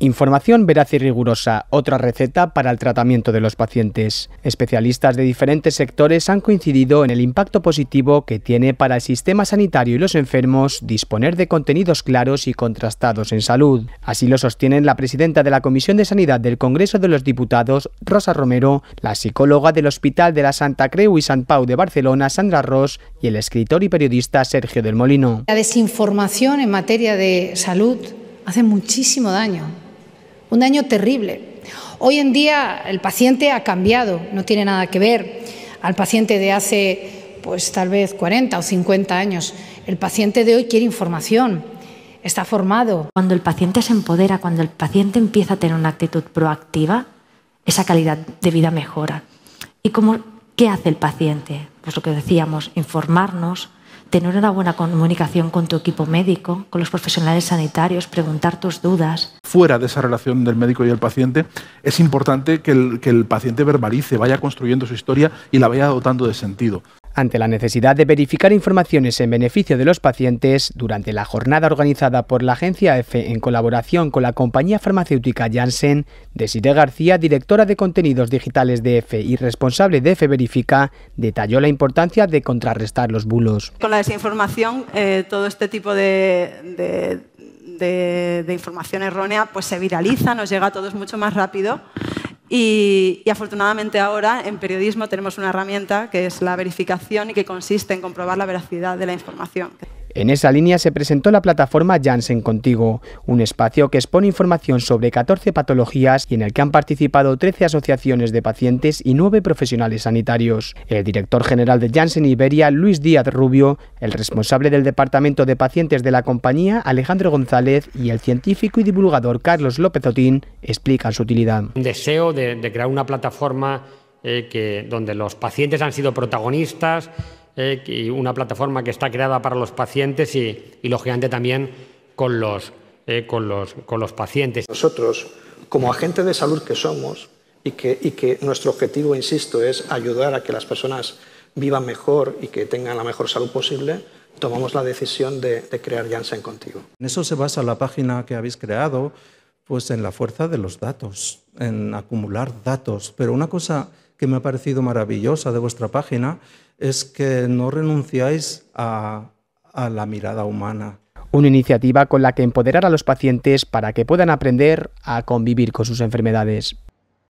Información veraz y rigurosa, otra receta para el tratamiento de los pacientes. Especialistas de diferentes sectores han coincidido en el impacto positivo que tiene para el sistema sanitario y los enfermos disponer de contenidos claros y contrastados en salud. Así lo sostienen la presidenta de la Comisión de Sanidad del Congreso de los Diputados, Rosa Romero, la psicóloga del Hospital de la Santa Creu y San Pau de Barcelona, Sandra Ross, y el escritor y periodista Sergio del Molino. La desinformación en materia de salud hace muchísimo daño un año terrible. Hoy en día el paciente ha cambiado, no tiene nada que ver al paciente de hace pues tal vez 40 o 50 años. El paciente de hoy quiere información, está formado. Cuando el paciente se empodera, cuando el paciente empieza a tener una actitud proactiva, esa calidad de vida mejora. ¿Y qué hace el paciente? Pues lo que decíamos, informarnos, tener una buena comunicación con tu equipo médico, con los profesionales sanitarios, preguntar tus dudas. Fuera de esa relación del médico y el paciente, es importante que el, que el paciente verbalice, vaya construyendo su historia y la vaya dotando de sentido ante la necesidad de verificar informaciones en beneficio de los pacientes, durante la jornada organizada por la agencia EFE en colaboración con la compañía farmacéutica Janssen, Desiree García, directora de contenidos digitales de EFE y responsable de EFE Verifica, detalló la importancia de contrarrestar los bulos. Con la desinformación, eh, todo este tipo de, de información errónea pues se viraliza, nos llega a todos mucho más rápido y, afortunadamente ahora en periodismo tenemos una herramienta que es la verificación y que consiste en comprobar la veracidad de la información. En esa línea se presentó la plataforma Janssen Contigo, un espacio que expone información sobre 14 patologías y en el que han participado 13 asociaciones de pacientes y 9 profesionales sanitarios. El director general de Janssen Iberia, Luis Díaz Rubio, el responsable del departamento de pacientes de la compañía, Alejandro González, y el científico y divulgador Carlos López Otín explican su utilidad. Deseo de, crear una plataforma eh, que, donde los pacientes han sido protagonistas, eh, y una plataforma que está creada para los pacientes y, y lógicamente también con los, eh, con, los, con los pacientes. Nosotros, como agentes de salud que somos, y que, y que nuestro objetivo, insisto, es ayudar a que las personas vivan mejor y que tengan la mejor salud posible, tomamos la decisión de, de, crear Janssen contigo. En eso se basa la página que habéis creado, pues en la fuerza de los datos, en acumular datos. Pero una cosa que me ha parecido maravillosa de vuestra página es que no renunciáis a, a la mirada humana. Una iniciativa con la que empoderar a los pacientes para que puedan aprender a convivir con sus enfermedades.